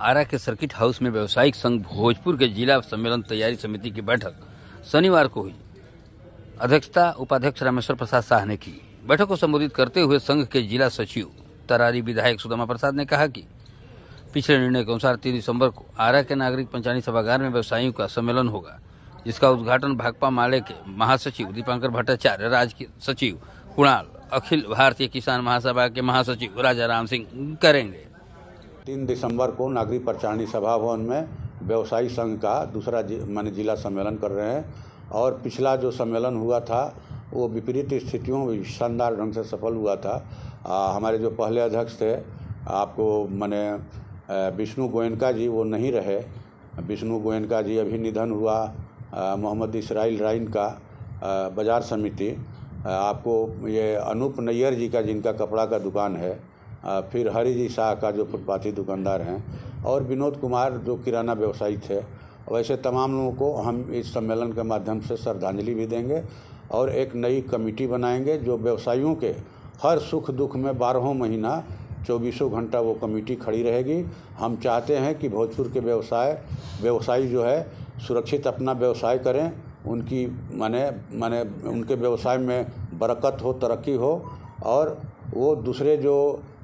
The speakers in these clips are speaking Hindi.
आरा के सर्किट हाउस में व्यवसायिक संघ भोजपुर के जिला सम्मेलन तैयारी समिति की बैठक शनिवार को हुई अध्यक्षता उपाध्यक्ष रामेश्वर प्रसाद शाह ने की बैठक को संबोधित करते हुए संघ के जिला सचिव तरारी विधायक सुदामा प्रसाद ने कहा कि पिछले निर्णय के अनुसार तीन दिसंबर को आरा के नागरिक पंचायती सभागार में व्यवसायियों का सम्मेलन होगा जिसका उद्घाटन भाकपा माले के महासचिव दीपांकर भट्टाचार्य राज्य के सचिव कुणाल अखिल भारतीय किसान महासभा के महासचिव राजा राम सिंह करेंगे तीन दिसंबर को नागरिक प्रचारणी सभा भवन में व्यवसायी संघ का दूसरा मान जिला सम्मेलन कर रहे हैं और पिछला जो सम्मेलन हुआ था वो विपरीत स्थितियों में शानदार ढंग से सफल हुआ था आ, हमारे जो पहले अध्यक्ष थे आपको मैंने विष्णु गोयनका जी वो नहीं रहे विष्णु गोयनका जी अभी निधन हुआ मोहम्मद इसराइल राइन का बाज़ार समिति आपको ये अनूप नैयर जी का जिनका कपड़ा का दुकान है फिर हरि जी शाह का जो फुटपाथी दुकानदार हैं और विनोद कुमार जो किराना व्यवसायी थे वैसे तमाम लोगों को हम इस सम्मेलन के माध्यम से श्रद्धांजलि भी देंगे और एक नई कमेटी बनाएंगे जो व्यवसायियों के हर सुख दुख में बारहों महीना चौबीसों घंटा वो कमेटी खड़ी रहेगी हम चाहते हैं कि भोजपुर के व्यवसाय व्यवसायी जो है सुरक्षित अपना व्यवसाय करें उनकी माने माने उनके व्यवसाय में बरकत हो तरक्की हो और वो दूसरे जो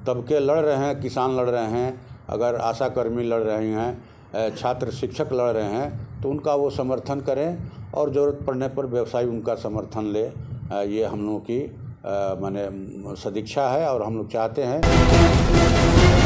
तबके लड़ रहे हैं किसान लड़ रहे हैं अगर आशाकर्मी लड़ रहे हैं छात्र शिक्षक लड़ रहे हैं तो उनका वो समर्थन करें और ज़रूरत पड़ने पर व्यवसायी उनका समर्थन ले ये हम लोगों की मैंने सदीक्षा है और हम लोग चाहते हैं